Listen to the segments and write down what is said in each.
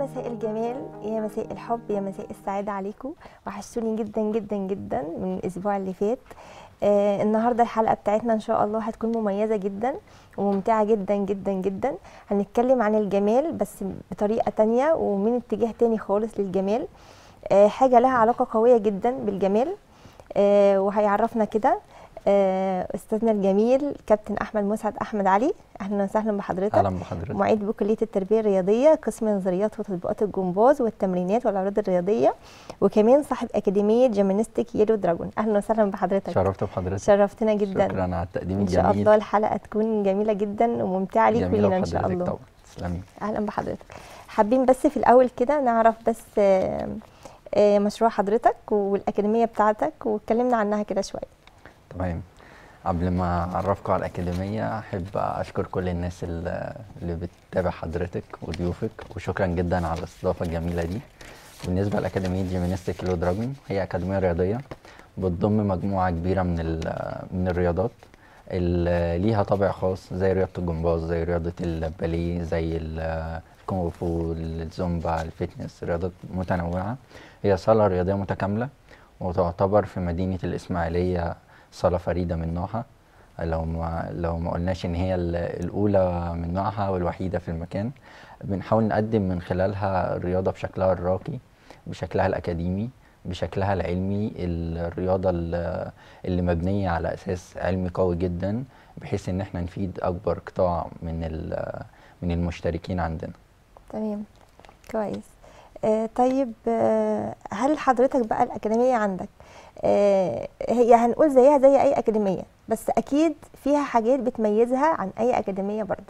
مساء الجمال يا مساء الحب يا مساء السعادة عليكم وحشتوني جدا جدا جدا من الأسبوع اللي فات آه النهاردة الحلقة بتاعتنا إن شاء الله هتكون مميزة جدا وممتعة جدا جدا جدا هنتكلم عن الجمال بس بطريقة تانية ومن اتجاه تاني خالص للجمال آه حاجة لها علاقة قوية جدا بالجمال آه وهيعرفنا كده آه، استاذنا الجميل كابتن احمد مسعد احمد علي اهلا وسهلا بحضرتك اهلا بحضرتك معيد بكليه التربيه الرياضيه قسم نظريات وتطبيقات الجمباز والتمرينات والاعراض الرياضيه وكمان صاحب اكاديميه جيمناستيك يلو دراجون اهلا وسهلا بحضرتك شرفت بحضرتك شرفتنا جدا شكرا على التقديم الجميل ان شاء الله الحلقه تكون جميله جدا وممتعه ليك ولينا ان شاء الله طبعا تسلمي اهلا بحضرتك حابين بس في الاول كده نعرف بس آه، آه، مشروع حضرتك والاكاديميه بتاعتك واتكلمنا عنها كده شويه تمام قبل ما اعرفكم على الاكاديميه احب اشكر كل الناس اللي بتتابع حضرتك وضيوفك وشكرا جدا على الاستضافه الجميله دي بالنسبه لاكاديميه جيمناستيك لو دراجون هي اكاديميه رياضيه بتضم مجموعه كبيره من من الرياضات اللي ليها طابع خاص زي رياضه الجمباز زي رياضه الباليه زي الكونغ فو الزومبا الفيتنس رياضات متنوعه هي صاله رياضيه متكامله وتعتبر في مدينه الاسماعيليه صاله فريده من نوعها لو ما لو ما قلناش ان هي الاولى من نوعها والوحيده في المكان بنحاول نقدم من خلالها الرياضه بشكلها الراقي بشكلها الاكاديمي بشكلها العلمي الرياضه اللي مبنيه على اساس علمي قوي جدا بحيث ان احنا نفيد اكبر قطاع من من المشتركين عندنا تمام كويس آه طيب آه هل حضرتك بقى الاكاديميه عندك آه، هي هنقول زيها زي اي اكاديميه بس اكيد فيها حاجات بتميزها عن اي اكاديميه برضو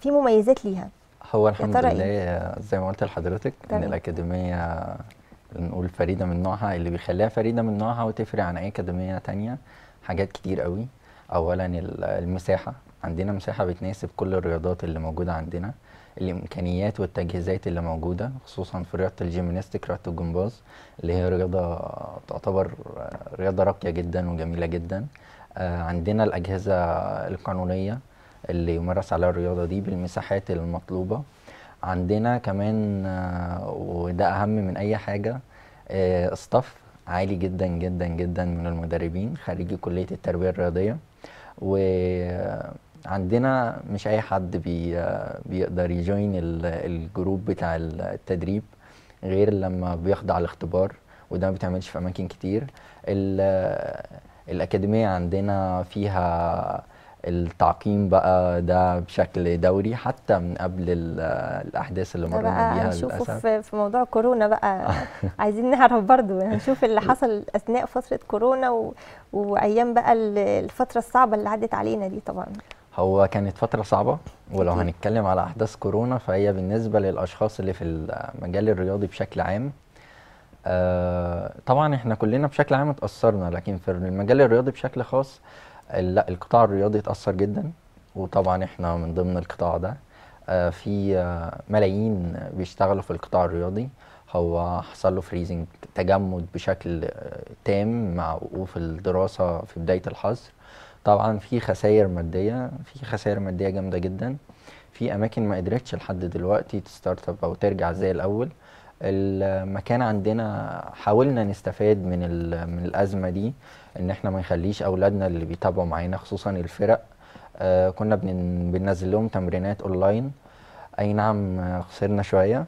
في مميزات ليها هو الحمد لله إيه؟ زي ما قلت لحضرتك ان الاكاديميه نقول فريده من نوعها اللي بيخليها فريده من نوعها وتفرق عن اي اكاديميه تانية حاجات كتير قوي اولا المساحه عندنا مساحه بتناسب كل الرياضات اللي موجوده عندنا الامكانيات والتجهيزات اللي موجوده خصوصا في رياضه الجيمناستيك رياضه الجمباز اللي هي رياضه تعتبر رياضه راقيه جدا وجميله جدا آه، عندنا الاجهزه القانونيه اللي يمارس عليها الرياضه دي بالمساحات المطلوبه عندنا كمان آه، وده اهم من اي حاجه استاف آه، عالي جدا جدا جدا من المدربين خريجي كليه التربيه الرياضيه و عندنا مش اي حد بي بيقدر يجوين الجروب بتاع التدريب غير لما بيخضع لاختبار وده ما بيتعملش في اماكن كتير الاكاديميه عندنا فيها التعقيم بقى ده بشكل دوري حتى من قبل الاحداث اللي مرينا بيها هنشوفه في, في موضوع كورونا بقى عايزين نعرف برضو هنشوف اللي حصل اثناء فتره كورونا و... وايام بقى الفتره الصعبه اللي عدت علينا دي طبعا هو كانت فترة صعبة ولو هنتكلم على أحداث كورونا فهي بالنسبة للأشخاص اللي في المجال الرياضي بشكل عام آه، طبعا احنا كلنا بشكل عام اتأثرنا لكن في المجال الرياضي بشكل خاص لا القطاع الرياضي اتأثر جدا وطبعا احنا من ضمن القطاع ده آه، في آه، ملايين بيشتغلوا في القطاع الرياضي هو حصل له فريزنج تجمد بشكل تام مع وقوف الدراسة في بداية الحظر طبعا في خسائر ماديه في خسائر ماديه جامده جدا في اماكن ما قدرتش لحد دلوقتي تستارت اب او ترجع زي الاول المكان عندنا حاولنا نستفاد من من الازمه دي ان احنا ما نخليش اولادنا اللي بيتابعوا معانا خصوصا الفرق آه كنا بننزل لهم تمرينات اونلاين اي نعم آه، خسرنا شويه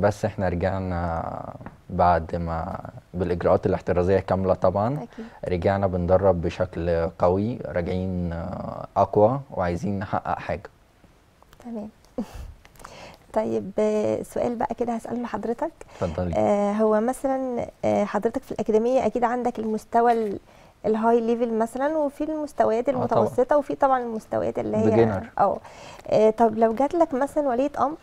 بس احنا رجعنا بعد ما بالاجراءات الاحترازيه كامله طبعا أكيد. رجعنا بندرب بشكل قوي راجعين آه، اقوى وعايزين نحقق حاجه تمام طيب آه، سؤال بقى كده هساله لحضرتك اتفضلي آه هو مثلا آه، حضرتك في الاكاديميه اكيد عندك المستوى الهاي ليفل مثلا وفي المستويات المتوسطه وفي طبعا المستويات اللي هي اه طب لو جات لك مثلا ولية امر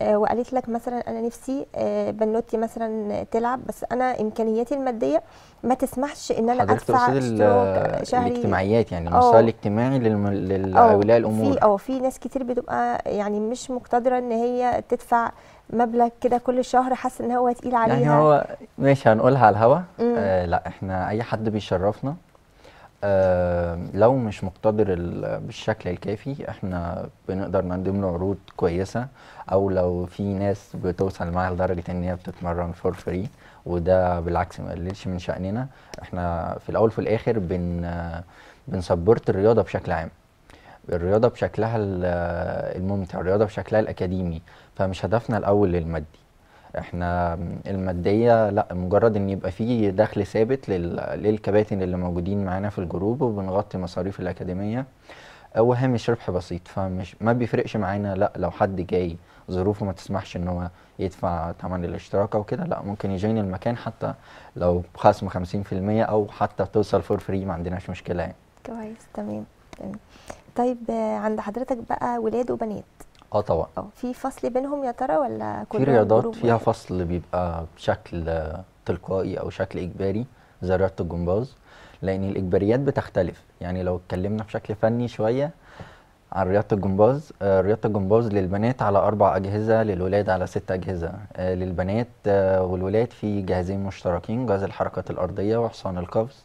آه، وقالت لك مثلا انا نفسي آه، بنوتي مثلا تلعب بس انا امكانياتي الماديه ما تسمحش ان انا ادفع آه، شهري الاجتماعيات يعني المستوى الاجتماعي لاولياء الامور في اه في ناس كتير بتبقى يعني مش مقتدره ان هي تدفع مبلغ كده كل شهر حاسه ان هو تقيل يعني عليها يعني هو ماشي هنقولها على الهوا آه لا احنا اي حد بيشرفنا آه، لو مش مقتدر بالشكل الكافي احنا بنقدر نقدم له عروض كويسه او لو في ناس بتوصل معاها لدرجه ان هي بتتمرن فور فري وده بالعكس ما يقللش من شأننا احنا في الاول وفي الاخر بن بنسبورت الرياضه بشكل عام الرياضه بشكلها الممتع الرياضه بشكلها الاكاديمي فمش هدفنا الاول للمادي احنا الماديه لا مجرد ان يبقى في دخل ثابت للكباتن اللي موجودين معانا في الجروب وبنغطي مصاريف الاكاديميه وهامش ربح بسيط فمش ما بيفرقش معانا لا لو حد جاي ظروفه ما تسمحش ان هو يدفع ثمن الاشتراك او كده لا ممكن يجين المكان حتى لو خصم 50% او حتى توصل فور فري ما عندناش مشكله يعني كويس تمام طيب عند حضرتك بقى ولاد وبنات اه طبعا اه في فصل بينهم يا ترى ولا كل في رياضات فيها فصل بيبقى بشكل تلقائي او شكل اجباري زي رياضه الجمباز لان الاجباريات بتختلف يعني لو اتكلمنا بشكل فني شويه عن رياضه الجمباز آه، رياضه الجمباز للبنات على اربع اجهزه للولاد على ست اجهزه آه، للبنات آه، والولاد في جهازين مشتركين جهاز الحركات الارضيه وحصان القفز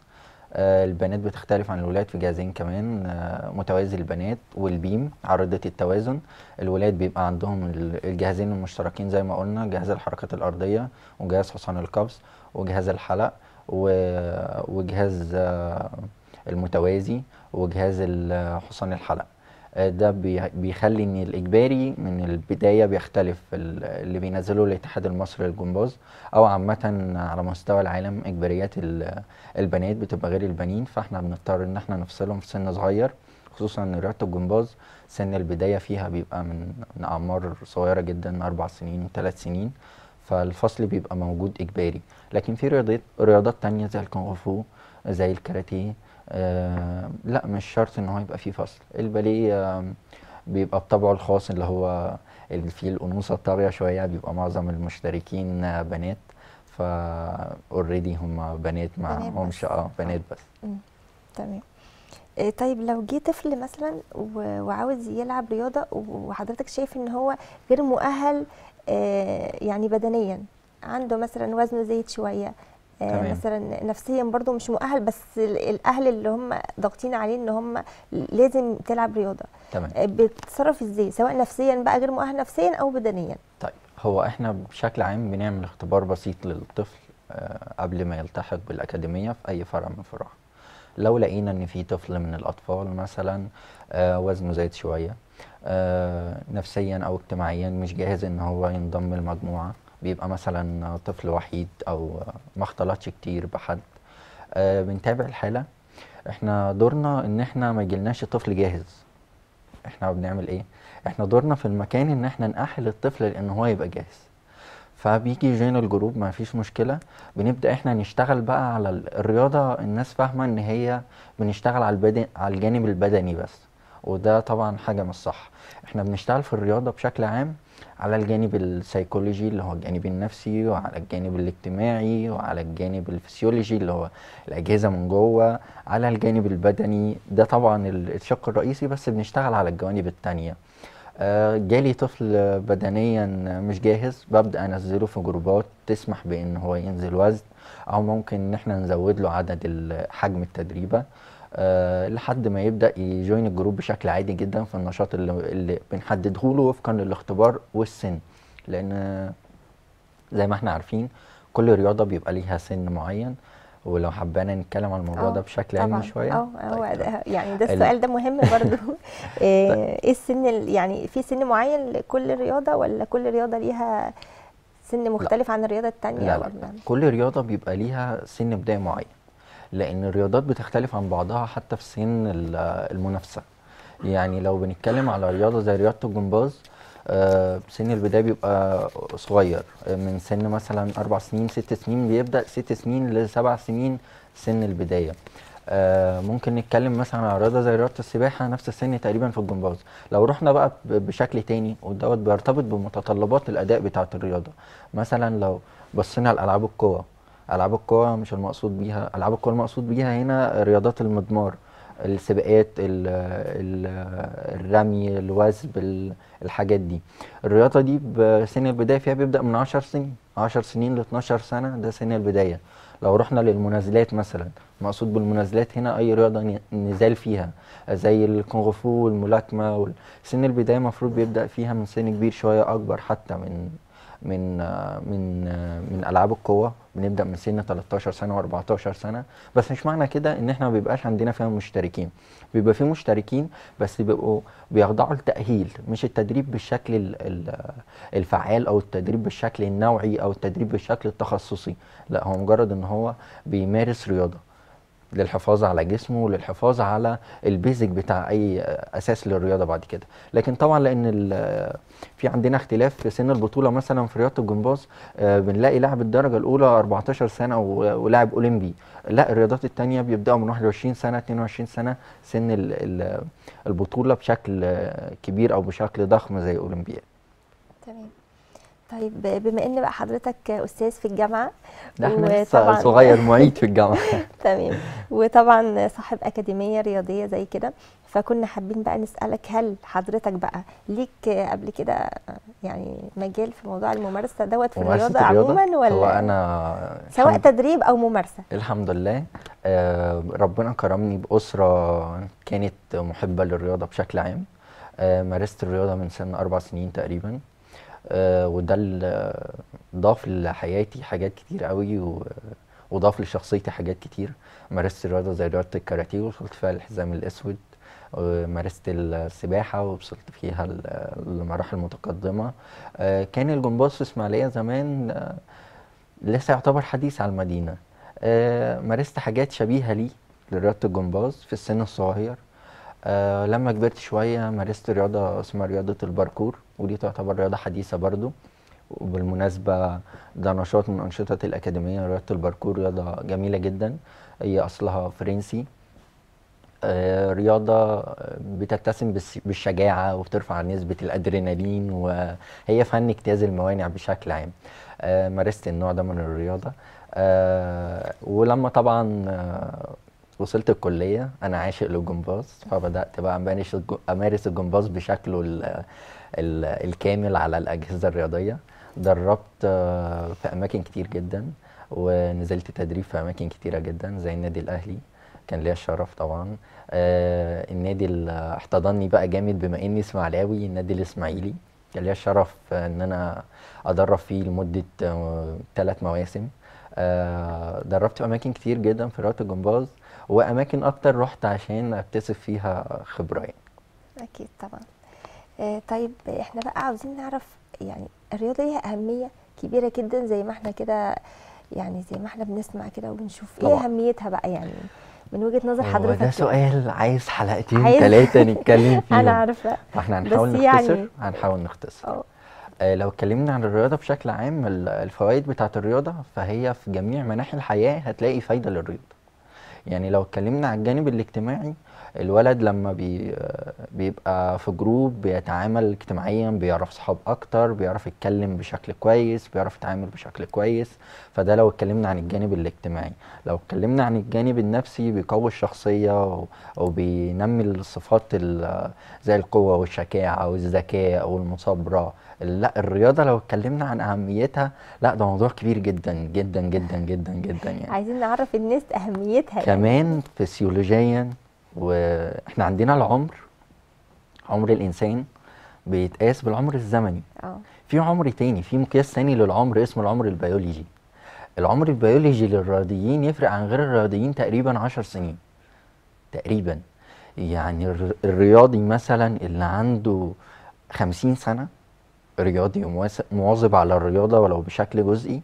آه، البنات بتختلف عن الولاد في جهازين كمان آه، متوازي البنات والبيم عرضة التوازن الولاد بيبقى عندهم الجهازين المشتركين زي ما قلنا جهاز الحركات الأرضية وجهاز حصان القفز وجهاز الحلق وجهاز آه، المتوازي وجهاز حصان الحلق آه، ده بيخلي ان الاجباري من البدايه بيختلف اللي بينزله الاتحاد المصري للجمباز او عامه على مستوى العالم اجباريات البنات بتبقى غير البنين فاحنا بنضطر ان احنا نفصلهم في سن صغير خصوصا ان رياضه الجمباز سن البدايه فيها بيبقى من اعمار صغيره جدا اربع سنين وثلاث سنين فالفصل بيبقى موجود اجباري لكن في رياضات رياضات تانية زي الكونغ فو زي الكاراتيه آه، لا مش شرط ان هو يبقى فيه فصل الباليه آه، بيبقى بطبعه الخاص اللي هو اللي فيه الانوثه الطاغيه شويه بيبقى معظم المشتركين آه، بنات فا اوريدي هم بنات ما همش اه بنات بس تمام طيب لو جه طفل مثلا وعاوز يلعب رياضه وحضرتك شايف ان هو غير مؤهل يعني بدنيا عنده مثلا وزنه زايد شويه آه، تمام. مثلا نفسيا برضو مش مؤهل بس الاهل اللي هم ضاغطين عليه ان هم لازم تلعب رياضه تمام آه، بتتصرف ازاي سواء نفسيا بقى غير مؤهل نفسيا او بدنيا طيب هو احنا بشكل عام بنعمل اختبار بسيط للطفل آه، قبل ما يلتحق بالاكاديميه في اي فرع من فروعها لو لقينا ان في طفل من الاطفال مثلا وزنه زايد شويه نفسيا او اجتماعيا مش جاهز ان هو ينضم المجموعه بيبقى مثلا طفل وحيد او ما اختلطش كتير بحد آه بنتابع الحاله احنا دورنا ان احنا ما يجيلناش طفل جاهز احنا بنعمل ايه احنا دورنا في المكان ان احنا نأهل الطفل لان هو يبقى جاهز فبيجي جين جروب ما فيش مشكله بنبدا احنا نشتغل بقى على الرياضه الناس فاهمه ان هي بنشتغل على البدن على الجانب البدني بس وده طبعا حاجه مش صح احنا بنشتغل في الرياضه بشكل عام على الجانب السيكولوجي اللي هو الجانب النفسي وعلى الجانب الاجتماعي وعلى الجانب الفسيولوجي اللي هو الاجهزه من جوه على الجانب البدني ده طبعا الشق الرئيسي بس بنشتغل على الجوانب الثانيه آه، جالي طفل بدنيا مش جاهز ببدا انزله في جروبات تسمح بان هو ينزل وزن او ممكن ان احنا نزود له عدد حجم التدريبه أه لحد ما يبدا يجوين الجروب بشكل عادي جدا في النشاط اللي, اللي بنحدده له وفقا للاختبار والسن لان زي ما احنا عارفين كل رياضه بيبقى ليها سن معين ولو حبينا نتكلم عن الموضوع اه، ده بشكل علمي شويه اه, اه، طيب. يعني ده السؤال ده مهم برضو آه، ايه السن يعني في سن معين لكل رياضه ولا كل رياضه ليها سن مختلف لا. عن الرياضه الثانيه لا, لا. كل رياضه بيبقى ليها سن بدايه معين لان الرياضات بتختلف عن بعضها حتى في سن المنافسه يعني لو بنتكلم على رياضه زي رياضه الجمباز آه، سن البدايه بيبقى صغير من سن مثلا اربع سنين ست سنين بيبدا ست سنين لسبع سنين سن البدايه آه، ممكن نتكلم مثلا على رياضه زي رياضه السباحه نفس السن تقريبا في الجمباز لو رحنا بقى بشكل تاني ودوت بيرتبط بمتطلبات الاداء بتاعه الرياضه مثلا لو بصينا لالعاب القوه العاب القوى مش المقصود بيها العاب القوى المقصود بيها هنا رياضات المضمار السباقات الرمي الوثب الحاجات دي الرياضه دي سن البدايه فيها بيبدا من 10 سنين 10 سنين ل 12 سنه ده سن البدايه لو رحنا للمنازلات مثلا مقصود بالمنازلات هنا اي رياضه نزال فيها زي الكونغ فو والملاكمه سن البدايه المفروض بيبدا فيها من سن كبير شويه اكبر حتى من من من من العاب القوه بنبدا من سن 13 سنه و14 سنه بس مش معنى كده ان احنا ما بيبقاش عندنا فيها مشتركين بيبقى في مشتركين بس بيبقوا بيخضعوا لتاهيل مش التدريب بالشكل الفعال او التدريب بالشكل النوعي او التدريب بالشكل التخصصي لا هو مجرد ان هو بيمارس رياضه للحفاظ على جسمه للحفاظ على البيزك بتاع اي اساس للرياضه بعد كده لكن طبعا لان في عندنا اختلاف في سن البطوله مثلا في رياضه الجمباز آه، بنلاقي لاعب الدرجه الاولى 14 سنه ولاعب اولمبي لا الرياضات الثانيه بيبداوا من 21 سنه 22 سنه سن البطوله بشكل كبير او بشكل ضخم زي اولمبياد تمام طيب بما ان بقى حضرتك استاذ في الجامعه ده احنا لسه صغير معيد في الجامعه تمام وطبعا صاحب اكاديميه رياضيه زي كده فكنا حابين بقى نسالك هل حضرتك بقى ليك قبل كده يعني مجال في موضوع الممارسه دوت في الرياضه عموما ولا هو انا سواء الحمد... تدريب او ممارسه الحمد لله آه ربنا كرمني باسره كانت محبه للرياضه بشكل عام آه مارست الرياضه من سن اربع سنين تقريبا آه، وده اللي ضاف لحياتي حاجات كتير قوي و... وضاف لشخصيتي حاجات كتير مارست رياضه زي رياضه الكاراتيه وصلت فيها الحزام الاسود آه، مارست السباحه ووصلت فيها لمراحل متقدمه آه، كان الجمباز في اسماعيليه زمان لسه يعتبر حديث على المدينه مارست حاجات شبيهه لي لرياضه الجمباز في السن الصغير لما كبرت شويه مارست رياضه اسمها رياضه الباركور ودي تعتبر رياضه حديثه برضو وبالمناسبه ده نشاط من انشطه الاكاديميه رياضه الباركور رياضه جميله جدا هي اصلها فرنسي آه، رياضه بتتسم بالشجاعه وبترفع نسبه الادرينالين وهي فن اجتياز الموانع بشكل عام آه، مارست النوع ده من الرياضه آه، ولما طبعا وصلت الكليه انا عاشق للجمباز فبدات بقى امارس الجمباز بشكله الكامل على الاجهزه الرياضيه دربت آه، في اماكن كتير جدا ونزلت تدريب في اماكن كتيره جدا زي النادي الاهلي كان ليا الشرف طبعا آه النادي اللي احتضني بقى جامد بما اني اسماعيلاوي النادي الاسماعيلي كان ليا الشرف ان انا ادرب فيه لمده ثلاث آه، مواسم آه دربت في اماكن كتير جدا في رياضه الجمباز واماكن اكتر رحت عشان اكتسب فيها خبره يعني اكيد طبعا آه، طيب احنا بقى عاوزين نعرف يعني الرياضه ليها اهميه كبيره جدا زي ما احنا كده يعني زي ما احنا بنسمع كده وبنشوف إيه طبعا. ايه اهميتها بقى يعني من وجهه نظر حضرتك ده يعني؟ سؤال عايز حلقتين ثلاثه نتكلم فيه انا عارفه فاحنا يعني هنحاول نختصر يعني... هنحاول نختصر آه لو اتكلمنا عن الرياضه بشكل عام الفوائد بتاعه الرياضه فهي في جميع مناحي الحياه هتلاقي فايده للرياضه يعني لو اتكلمنا عن الجانب الاجتماعي الولد لما بي بيبقى في جروب بيتعامل اجتماعيا بيعرف صحاب اكتر بيعرف يتكلم بشكل كويس بيعرف يتعامل بشكل كويس فده لو اتكلمنا عن الجانب الاجتماعي لو اتكلمنا عن الجانب النفسي بيقوي الشخصيه وبينمي الصفات زي القوه والشجاعه والذكاء والمصابره لا الرياضه لو اتكلمنا عن اهميتها لا ده موضوع كبير جدا جدا جدا جدا جدا يعني عايزين نعرف الناس اهميتها إيه. كمان فسيولوجيا واحنا عندنا العمر عمر الانسان بيتقاس بالعمر الزمني اه في عمر تاني في مقياس تاني للعمر اسمه العمر البيولوجي العمر البيولوجي للرياضيين يفرق عن غير الرياضيين تقريبا 10 سنين تقريبا يعني الرياضي مثلا اللي عنده 50 سنه رياضي ومواظب على الرياضه ولو بشكل جزئي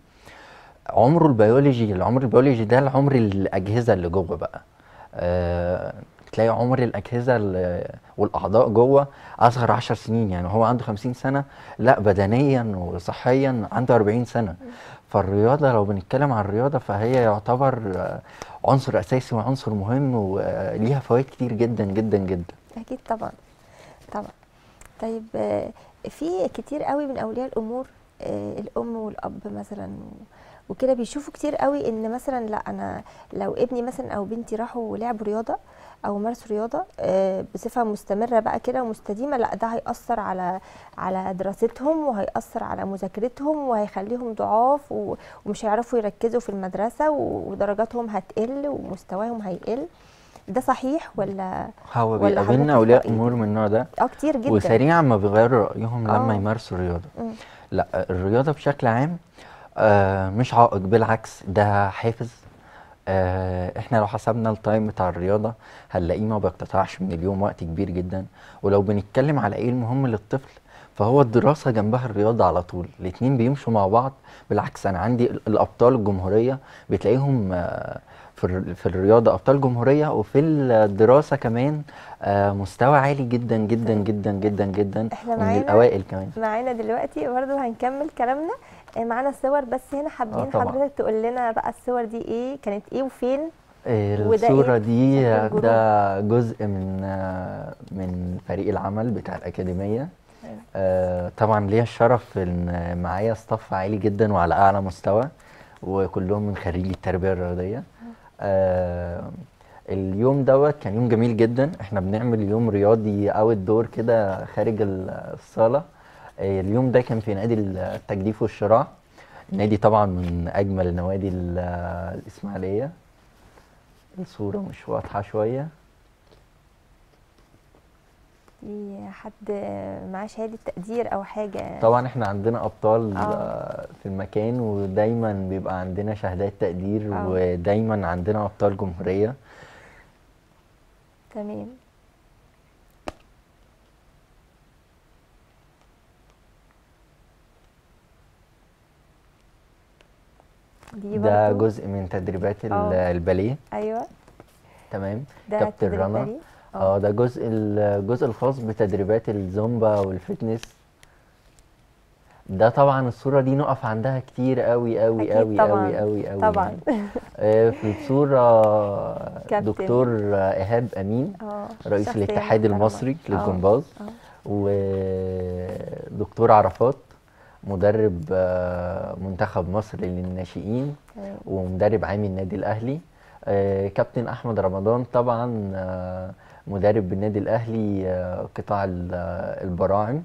عمره البيولوجي العمر البيولوجي ده العمر الاجهزه اللي جوه بقى آه، تلاقي عمر الاجهزه والاعضاء جوه اصغر 10 سنين يعني هو عنده 50 سنه لا بدنيا وصحيا عنده 40 سنه فالرياضه لو بنتكلم عن الرياضه فهي يعتبر عنصر اساسي وعنصر مهم وليها فوائد كتير جدا جدا جدا اكيد طبعا طبعا طيب آه، في كتير قوي من اولياء الامور آه، الام والاب مثلا وكده بيشوفوا كتير قوي ان مثلا لا انا لو ابني مثلا او بنتي راحوا لعبوا رياضه او مارسوا رياضه آه، بصفه مستمره بقى كده ومستديمه لا ده هيأثر على على دراستهم وهيأثر على مذاكرتهم وهيخليهم ضعاف ومش هيعرفوا يركزوا في المدرسه ودرجاتهم هتقل ومستواهم هيقل ده صحيح ولا هو بيقابلنا اولياء امور من النوع ده اه كتير جدا وسريعا ما بيغيروا رايهم لما آه. يمارسوا الرياضه لا الرياضه بشكل عام آه، مش عائق بالعكس ده حافز آه، احنا لو حسبنا التايم بتاع الرياضه هنلاقيه ما بيقتطعش من اليوم وقت كبير جدا ولو بنتكلم على ايه المهم للطفل فهو الدراسه جنبها الرياضه على طول الاثنين بيمشوا مع بعض بالعكس انا عندي الابطال الجمهوريه بتلاقيهم آه، في الرياضه ابطال جمهوريه وفي الدراسه كمان مستوى عالي جدا جدا جدا جدا جدا احنا من الاوائل كمان معانا دلوقتي برضه هنكمل كلامنا آه، معانا صور بس هنا حابين آه حضرتك تقول لنا بقى الصور دي ايه كانت ايه وفين الصورة إيه؟ دي ده جزء من آه، من فريق العمل بتاع الأكاديمية أيوة. آه طبعا ليا الشرف ان معايا ستاف عالي جدا وعلى اعلى مستوى وكلهم من خريجي التربية الرياضية آه اليوم دوت كان يوم جميل جدا احنا بنعمل يوم رياضي اوت دور كده خارج الصالة اليوم ده كان في نادي التجديف والشراع نادي طبعا من اجمل النوادي الاسماعيليه الصوره مش واضحه شويه في حد معاه شهاده تقدير او حاجه طبعا احنا عندنا ابطال أوه. في المكان ودايما بيبقى عندنا شهادات تقدير أوه. ودايما عندنا ابطال جمهوريه تمام دي ده برضو. جزء من تدريبات اه. الباليه ايوه تمام كابتن رنا اه،, اه ده جزء الجزء الخاص بتدريبات الزومبا والفتنس ده طبعا الصوره دي نقف عندها كتير قوي قوي قوي قوي قوي قوي طبعا يعني. آه، في الصوره دكتور ايهاب امين أوه. رئيس الاتحاد المصري للجمباز ودكتور عرفات مدرب آه، منتخب مصر للناشئين ومدرب عام النادي الاهلي آه، كابتن احمد رمضان طبعا آه، مدرب النادي الاهلي قطاع البراعم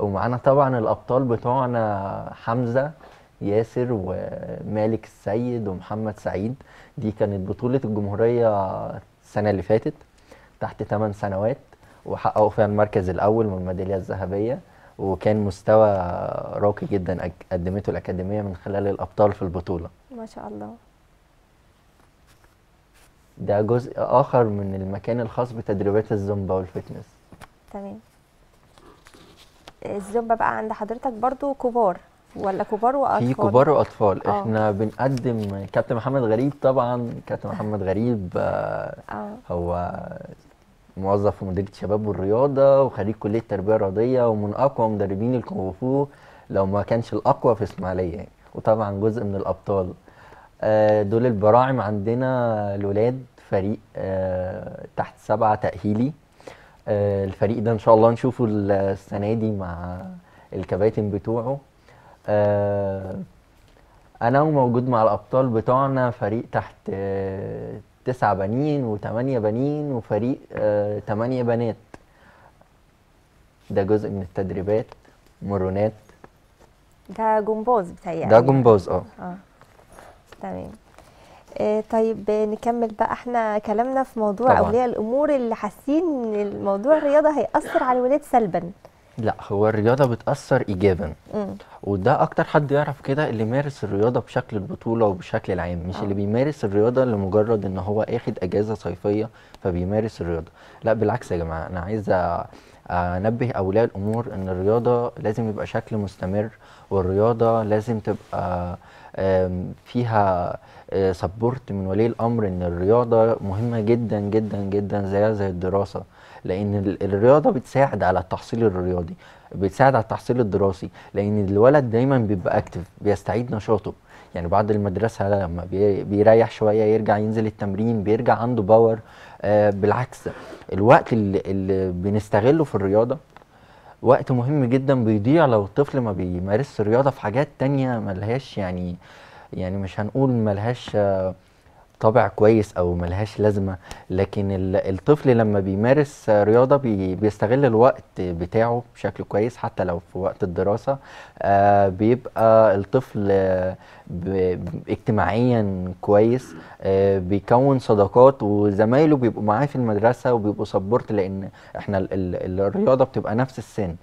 ومعانا طبعا الابطال بتوعنا حمزه ياسر ومالك السيد ومحمد سعيد دي كانت بطوله الجمهوريه السنه اللي فاتت تحت 8 سنوات وحققوا فيها المركز الاول والميداليه الذهبيه وكان مستوى راقي جدا قدمته الاكاديميه من خلال الابطال في البطوله ما شاء الله ده جزء اخر من المكان الخاص بتدريبات الزومبا والفتنس تمام الزومبا بقى عند حضرتك برضو كبار ولا كبار واطفال في كبار واطفال أوه. احنا بنقدم كابتن محمد غريب طبعا كابتن محمد غريب آه, آه. هو موظف في مديريه الشباب والرياضه وخريج كليه التربيه الرياضيه ومن اقوى مدربين الكونغ لو ما كانش الاقوى في اسماعيليه يعني وطبعا جزء من الابطال آه، دول البراعم عندنا الولاد فريق آه، تحت سبعه تاهيلي آه، الفريق ده ان شاء الله نشوفه السنه دي مع الكباتن بتوعه انا وموجود مع الابطال بتوعنا فريق تحت تسعة بنين وثمانية بنين وفريق ثمانية آه، بنات ده جزء من التدريبات مرونات ده جمباز بتهيألي ده جمباز اه اه تمام آه طيب نكمل بقى احنا كلامنا في موضوع اولياء الامور اللي حاسين ان الموضوع الرياضه هياثر على الولاد سلبا لا هو الرياضه بتاثر ايجابا وده اكتر حد يعرف كده اللي مارس الرياضه بشكل البطوله وبشكل العام مش آه. اللي بيمارس الرياضه لمجرد ان هو اخد اجازه صيفيه فبيمارس الرياضه لا بالعكس يا جماعه انا عايز انبه اولياء الامور ان الرياضه لازم يبقى شكل مستمر والرياضه لازم تبقى فيها سبورت من ولي الامر ان الرياضه مهمه جدا جدا جدا زيها زي الدراسه لان الرياضه بتساعد على التحصيل الرياضي بتساعد على التحصيل الدراسي لان الولد دايما بيبقى اكتف بيستعيد نشاطه يعني بعد المدرسه لما بيريح شويه يرجع ينزل التمرين بيرجع عنده باور آه، بالعكس الوقت اللي, بنستغله في الرياضه وقت مهم جدا بيضيع لو الطفل ما بيمارسش الرياضه في حاجات تانية ملهاش يعني يعني مش هنقول ملهاش آه طابع كويس او ملهاش لازمه لكن الطفل لما بيمارس رياضه بي بيستغل الوقت بتاعه بشكل كويس حتى لو في وقت الدراسه آه بيبقى الطفل اجتماعيا كويس آه بيكون صداقات وزمايله بيبقوا معاه في المدرسه وبيبقوا سبورت لان احنا ال ال الرياضه بتبقى نفس السن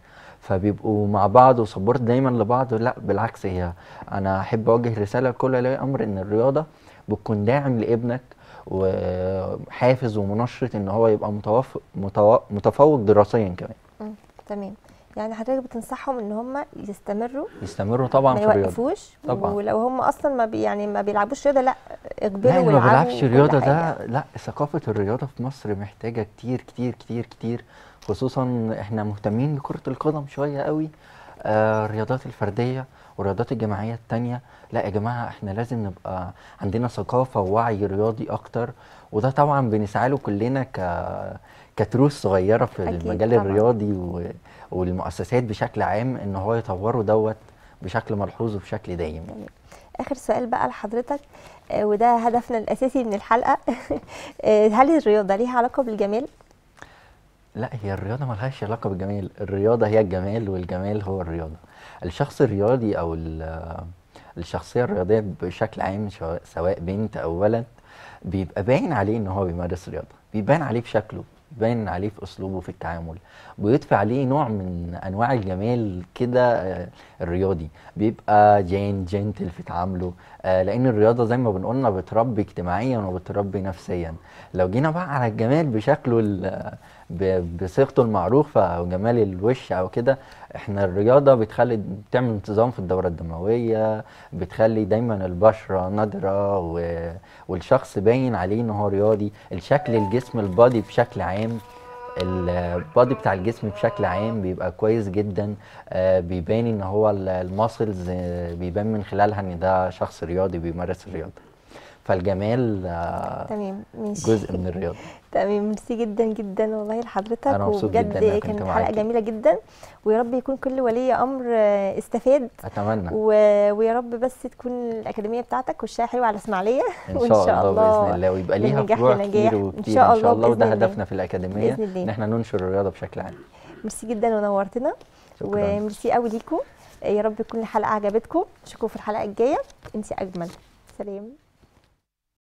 فبيبقوا مع بعض وسبورت دايما لبعض لا بالعكس هي انا احب اوجه رساله لكل امر ان الرياضه بتكون داعم لابنك وحافز ومنشط ان هو يبقى متوف... متو... متفوق دراسيا كمان تمام يعني حضرتك بتنصحهم ان هم يستمروا يستمروا طبعا في الرياضه ما يوقفوش طبعا ولو هم اصلا ما بي يعني ما بيلعبوش رياضه لا اجبروا لا ما بيلعبش رياضه ده لا ثقافه الرياضه في مصر محتاجه كتير كتير كتير كتير خصوصا احنا مهتمين بكره القدم شويه قوي آه الرياضات الفرديه والرياضات الجماعيه الثانيه لا يا جماعه احنا لازم نبقى عندنا ثقافه ووعي رياضي اكتر وده طبعا بنسعى له كلنا ك كتروس صغيره في المجال طبعا. الرياضي و... والمؤسسات بشكل عام ان هو يطوروا دوت بشكل ملحوظ وبشكل دايم اخر سؤال بقى لحضرتك آه، وده هدفنا الاساسي من الحلقه آه، هل الرياضه ليها علاقه بالجمال لا هي الرياضة ملهاش علاقة بالجمال الرياضة هي الجمال والجمال هو الرياضة الشخص الرياضي أو آه، الشخصية الرياضية بشكل عام سواء بنت أو ولد بيبقى باين عليه إن هو بيمارس رياضة بيبان عليه في شكله باين عليه في اسلوبه في التعامل بيضفي عليه نوع من انواع الجمال كده آه، الرياضي بيبقى جين جنتل في تعامله آه، لان الرياضه زي ما بنقولنا بتربي اجتماعيا وبتربي نفسيا لو جينا بقى على الجمال بشكله بصيغته المعروفه او جمال الوش او كده احنا الرياضه بتخلي بتعمل انتظام في الدوره الدمويه بتخلي دايما البشره نضره و... والشخص باين عليه ان هو رياضي الشكل الجسم البادي بشكل عام البادي بتاع الجسم بشكل عام بيبقى كويس جدا آه، بيبان ان هو الماسلز آه، بيبان من خلالها ان ده شخص رياضي بيمارس الرياضه فالجمال تمام ماشي جزء من الرياضه تمام ميرسي جدا جدا والله لحضرتك وبجد جدا كانت حلقه جميله جدا ويا رب يكون كل ولي امر استفاد اتمنى و... ويا رب بس تكون الاكاديميه بتاعتك وشها حلوه على اسماعيليه إن, وان شاء الله باذن الله ويبقى ليها فروع كتير وكتير ان شاء الله, إن شاء الله وده هدفنا في الاكاديميه ان احنا ننشر الرياضه بشكل عام ميرسي جدا ونورتنا وميرسي قوي ليكم يا رب تكون الحلقه عجبتكم اشوفكم في الحلقه الجايه انت اجمل سلام